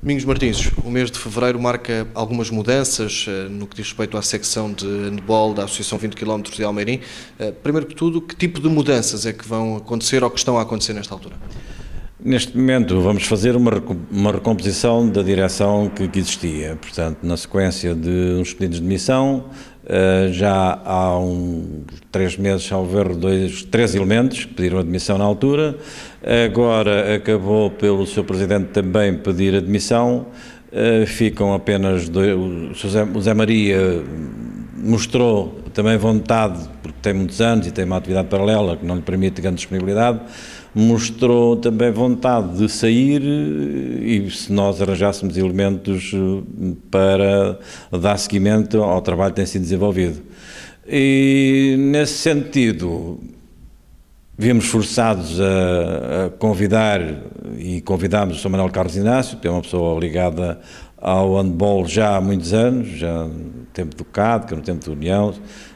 Domingos Martins, o mês de fevereiro marca algumas mudanças eh, no que diz respeito à secção de handball da Associação 20 km de Almeirim. Eh, primeiro que tudo, que tipo de mudanças é que vão acontecer ou que estão a acontecer nesta altura? Neste momento vamos fazer uma, uma recomposição da direção que, que, existia. Portanto, na sequência de uns pedidos de demissão uh, já há um, três meses, salvo erro, dois, três elementos que pediram admissão na altura. Agora acabou pelo seu presidente também pedir admissão. Uh, eh, ficam apenas dois. O José, José Maria mostrou também vontade tem muitos anos e tem uma atividade paralela que não lhe permite grande disponibilidade, mostrou também vontade de sair eh, e se nós arranjássemos elementos eh, para dar seguimento ao trabalho que tem sido desenvolvido. E nesse sentido, vimos forçados a, a, convidar e convidámos o Sr. Manuel Carlos Inácio, que é uma pessoa ligada ao handball já há muitos anos, já no tempo do CAD, que é no tempo da União,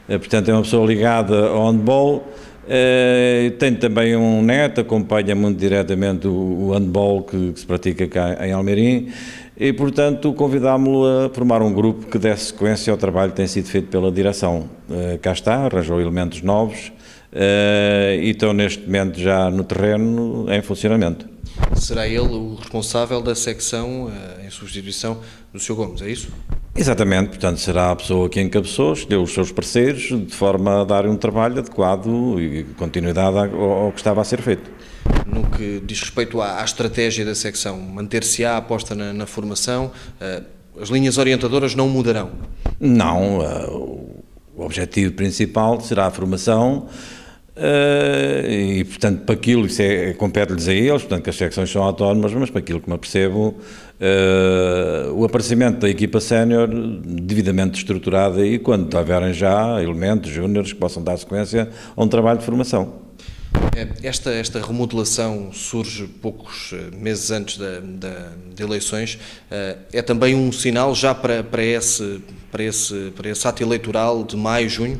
eh, portanto é uma pessoa ligada ao handball, eh, tem também um neto, acompanha muito diretamente o handball que, se pratica cá em Almerim, e, portanto, convidámo-lo a formar um grupo que desse sequência ao trabalho que tem sido feito pela direção. Eh, cá está, arranjou elementos novos e estão neste momento já no terreno em funcionamento será ele o responsável da secção eh, em substituição do Sr. Gomes, é isso? Exatamente, portanto, será a pessoa que encabeçou, escolheu os seus parceiros, de forma a dar um trabalho adequado e continuidade ao que estava a ser feito. No que diz respeito à, à estratégia da secção, manter-se-á aposta na, na, formação, eh, as linhas orientadoras não mudarão? Não, eh, o objetivo principal será a formação eh, e, portanto, para aquilo, isso é, é compete-lhes a eles, portanto, que as secções são autónomas, mas para aquilo que me percebo, uh, o aparecimento da equipa sénior devidamente estruturada e quando houverem já elementos júniores que possam dar sequência a um trabalho de formação. É, esta, esta remodelação surge poucos eh, meses antes da, da, de eleições. É também um sinal já para, para, esse, para, esse, para esse ato eleitoral de maio, junho?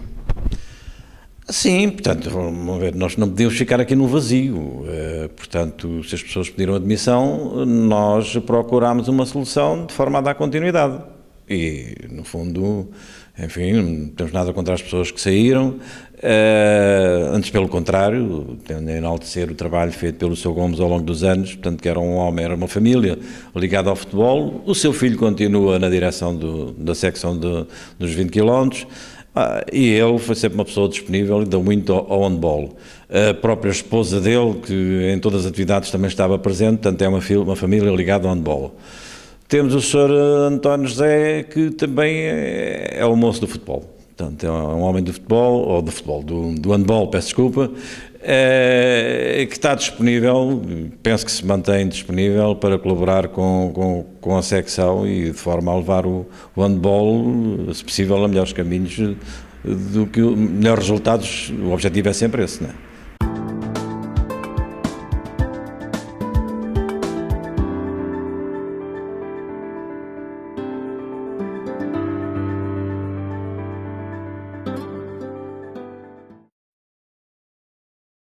Sim, portanto, vamos ver, nós não podemos ficar aqui no vazio. Eh, portanto, se as pessoas pediram admissão, nós procurámos uma solução de forma a dar continuidade. E, no fundo, enfim, não temos nada contra as pessoas que saíram, eh, antes pelo contrário, tendo a enaltecer o trabalho feito pelo seu Gomes ao longo dos anos, portanto que era um homem, era uma família ligada ao futebol, o seu filho continua na direção do, da secção de, dos 20 quilómetros, ah, e ele foi sempre uma pessoa disponível e deu muito ao, on handball. A própria esposa dele, que em todas as atividades também estava presente, portanto é uma, uma família ligada ao handball. Temos o Sr. Eh, António José, que também é, é o moço do futebol. Portanto, é um é homem do futebol, ou do futebol, do, do handball, peço desculpa, é, que está disponível, penso que se mantém disponível para colaborar com, com, com a secção e de forma a levar o, o handball, se possível, a melhores caminhos do que melhores resultados. O objetivo é sempre esse, não é?